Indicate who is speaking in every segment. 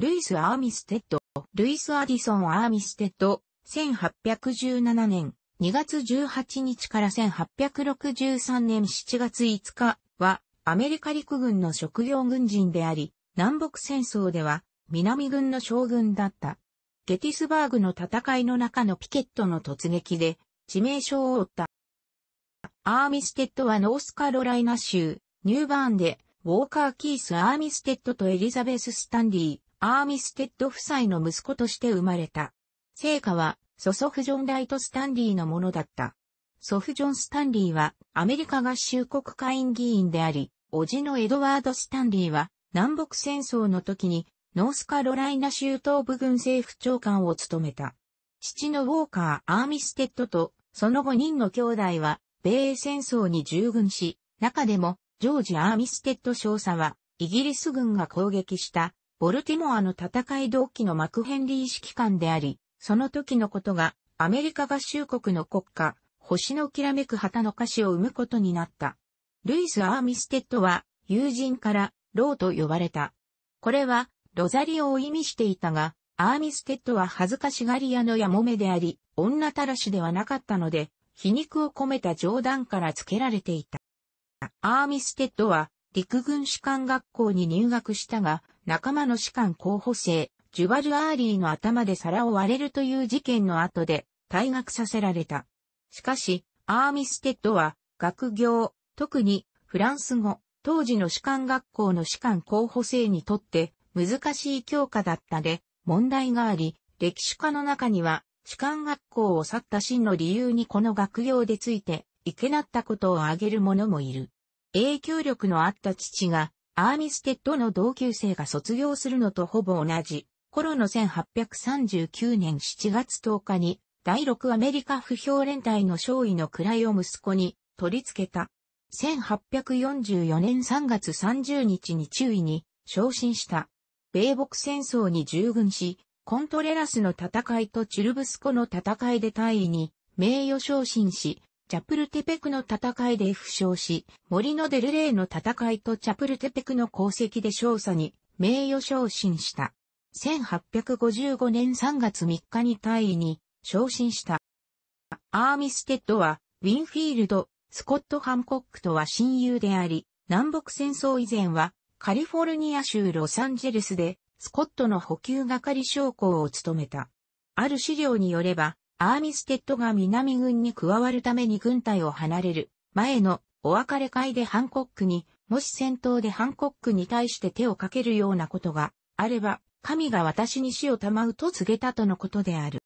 Speaker 1: ルイス・アーミステッド、ルイス・アディソン・アーミステッド、1817年2月18日から1863年7月5日は、アメリカ陸軍の職業軍人であり、南北戦争では南軍の将軍だった。ゲティスバーグの戦いの中のピケットの突撃で致命傷を負った。アーミステッドはノースカロライナ州ニューバーンでウォーカー・キース・アーミステッドとエリザベス・スタンディ、アーミステッド夫妻の息子として生まれた。聖火は、祖祖父ジョン・ライト・スタンリーのものだった。祖父ジョン・スタンリーは、アメリカ合衆国会員議員であり、叔父のエドワード・スタンリーは、南北戦争の時に、ノースカロライナ州東部軍政府長官を務めた。父のウォーカー・アーミステッドと、その5人の兄弟は、米英戦争に従軍し、中でも、ジョージ・アーミステッド少佐は、イギリス軍が攻撃したボルティモアの戦い同期のマクヘンリー指揮官であり、その時のことが、アメリカ合衆国の国家、星のきらめく旗の歌詞を生むことになった。ルイス・アーミステッドは、友人から、ローと呼ばれた。これは、ロザリオを意味していたが、アーミステッドは恥ずかしがり屋のやもめであり、女たらしではなかったので、皮肉を込めた冗談から付けられていた。アーミステッドは、陸軍士官学校に入学したが、仲間の士官候補生、ジュバル・アーリーの頭で皿を割れるという事件の後で退学させられた。しかし、アーミステッドは、学業、特にフランス語、当時の士官学校の士官候補生にとって難しい教科だったで、問題があり、歴史家の中には、士官学校を去った真の理由にこの学業でついて、いけなったことを挙げる者もいる。影響力のあった父が、アーミステッドの同級生が卒業するのとほぼ同じ頃の1839年7月10日に第6アメリカ不評連隊の少尉の位を息子に取り付けた。1844年3月30日に中尉に昇進した。米国戦争に従軍し、コントレラスの戦いとチュルブスコの戦いで大尉に名誉昇進し、チャプルテペクの戦いで負傷し、森のデルレイの戦いとチャプルテペクの功績で少佐に名誉昇進した。1855年3月3日に大位に昇進した。アーミステッドは、ウィンフィールド、スコット・ハンコックとは親友であり、南北戦争以前は、カリフォルニア州ロサンゼルスで、スコットの補給係将校を務めた。ある資料によれば、アーミステッドが南軍に加わるために軍隊を離れる前のお別れ会でハンコックに、もし戦闘でハンコックに対して手をかけるようなことがあれば、神が私に死を賜うと告げたとのことである。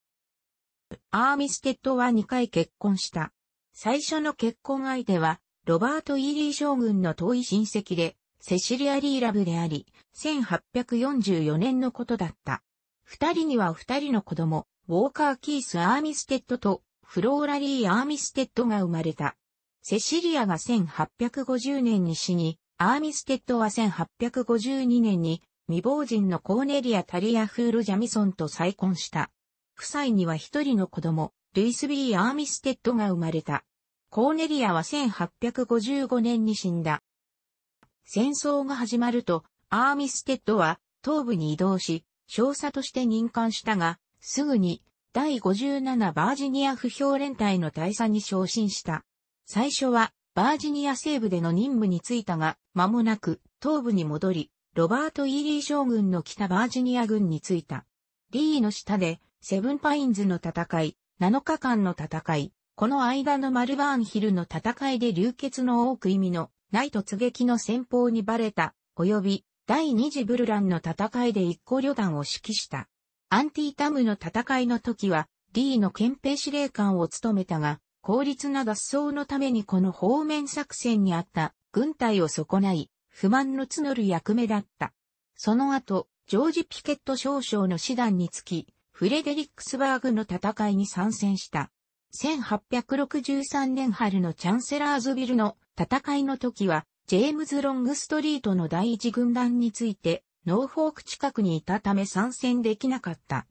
Speaker 1: アーミステッドは2回結婚した。最初の結婚相手は、ロバート・イーリー将軍の遠い親戚で、セシリア・リーラブであり、1844年のことだった。二人には二人の子供、ウォーカー・キース・アーミステッドとフローラリー・アーミステッドが生まれた。セシリアが1850年に死に、アーミステッドは1852年に未亡人のコーネリア・タリアフール・ジャミソンと再婚した。夫妻には一人の子供、ルイス・ビー・アーミステッドが生まれた。コーネリアは1855年に死んだ。戦争が始まると、アーミステッドは東部に移動し、少佐として任官したが、すぐに、第57バージニア不評連隊の大佐に昇進した。最初は、バージニア西部での任務に就いたが、間もなく、東部に戻り、ロバート・イーリー将軍の北バージニア軍に就いた。リーの下で、セブンパインズの戦い、7日間の戦い、この間のマルバーンヒルの戦いで流血の多く意味の、イト突撃の戦法にバレた、及び、第二次ブルランの戦いで一個旅団を指揮した。アンティタムの戦いの時は、D の憲兵司令官を務めたが、効率な脱走のためにこの方面作戦にあった軍隊を損ない、不満の募る役目だった。その後、ジョージ・ピケット少将の師団につき、フレデリックスバーグの戦いに参戦した。1863年春のチャンセラーズビルの戦いの時は、ジェームズ・ロングストリートの第一軍団についてノーフォーク近くにいたため参戦できなかった。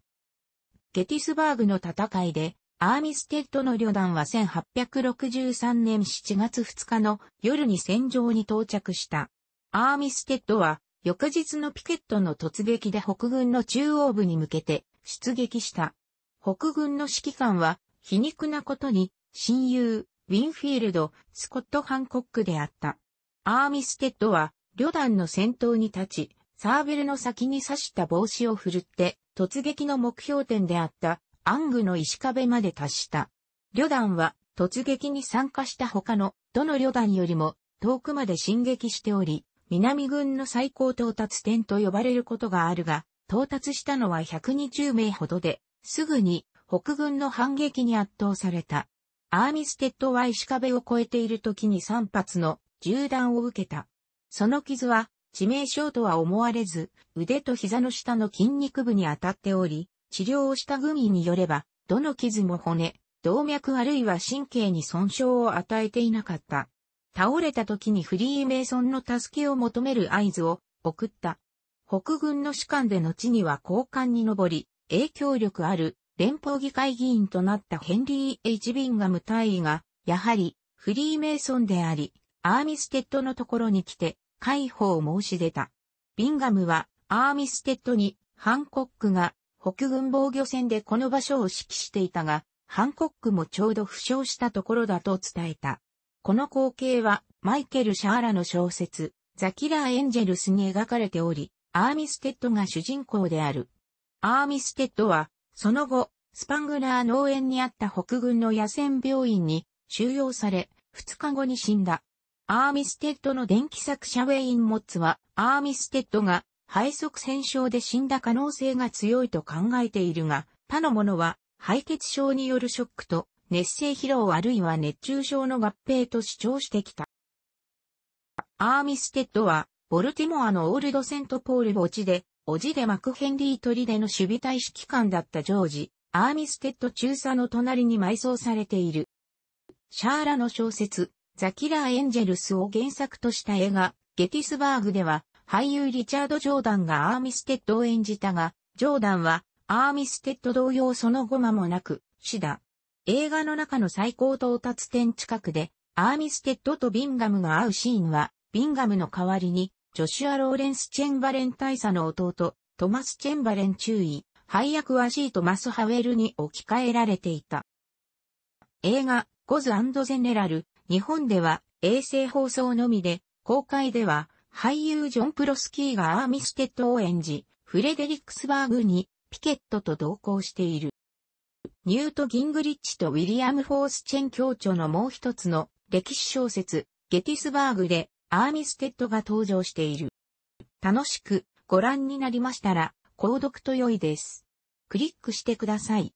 Speaker 1: ゲティスバーグの戦いで、アーミステッドの旅団は1863年7月2日の夜に戦場に到着した。アーミステッドは、翌日のピケットの突撃で北軍の中央部に向けて出撃した。北軍の指揮官は、皮肉なことに、親友、ウィンフィールド、スコット・ハンコックであった。アーミステッドは、旅団の先頭に立ち、サーベルの先に刺した帽子を振るって、突撃の目標点であったアングの石壁まで達した。旅団は突撃に参加した他のどの旅団よりも遠くまで進撃しており、南軍の最高到達点と呼ばれることがあるが、到達したのは120名ほどで、すぐに北軍の反撃に圧倒された。アーミステッドは石壁を越えている時に3発の銃弾を受けた。その傷は致命傷とは思われず、腕と膝の下の筋肉部に当たっており、治療をしたグミによれば、どの傷も骨、動脈あるいは神経に損傷を与えていなかった。倒れた時にフリーメイソンの助けを求める合図を送った。北軍の士官で後には高官に上り、影響力ある連邦議会議員となったヘンリー・エイチビンガム大尉が、やはりフリーメイソンであり、アーミステッドのところに来て、解放を申し出た。ビンガムはアーミステッドにハンコックが北軍防御戦でこの場所を指揮していたが、ハンコックもちょうど負傷したところだと伝えた。この光景はマイケル・シャーラの小説、ザキラー・エンジェルスに描かれており、アーミステッドが主人公である。アーミステッドは、その後、スパングラー農園にあった北軍の野戦病院に収容され、2日後に死んだ。アーミステッドの電気作者ウェイン・モッツは、アーミステッドが肺塞栓症で死んだ可能性が強いと考えているが、他の者は、敗血症によるショックと、熱性疲労あるいは熱中症の合併と主張してきた。アーミステッドは、ボルティモアのオールドセントポール墓地で、おじでマクヘンリートリデの守備隊指揮官だったジョージ、アーミステッド中佐の隣に埋葬されている。シャーラの小説、ザキラー・エンジェルスを原作とした映画、ゲティスバーグでは、俳優リチャード・ジョーダンがアーミステッドを演じたが、ジョーダンは、アーミステッド同様その後間もなく、死だ。映画の中の最高到達点近くで、アーミステッドとビンガムが会うシーンは、ビンガムの代わりに、ジョシュア・ローレンス・チェンバレン大佐の弟、トマス・チェンバレン注意、配役はシートマス・ハウェルに置き換えられていた。映画、ゴズゼネラル、日本では衛星放送のみで、公開では俳優ジョン・プロスキーがアーミステッドを演じ、フレデリックスバーグにピケットと同行している。ニュート・ギングリッチとウィリアム・フォースチェン協調のもう一つの歴史小説、ゲティスバーグでアーミステッドが登場している。楽しくご覧になりましたら、購読と良いです。クリックしてください。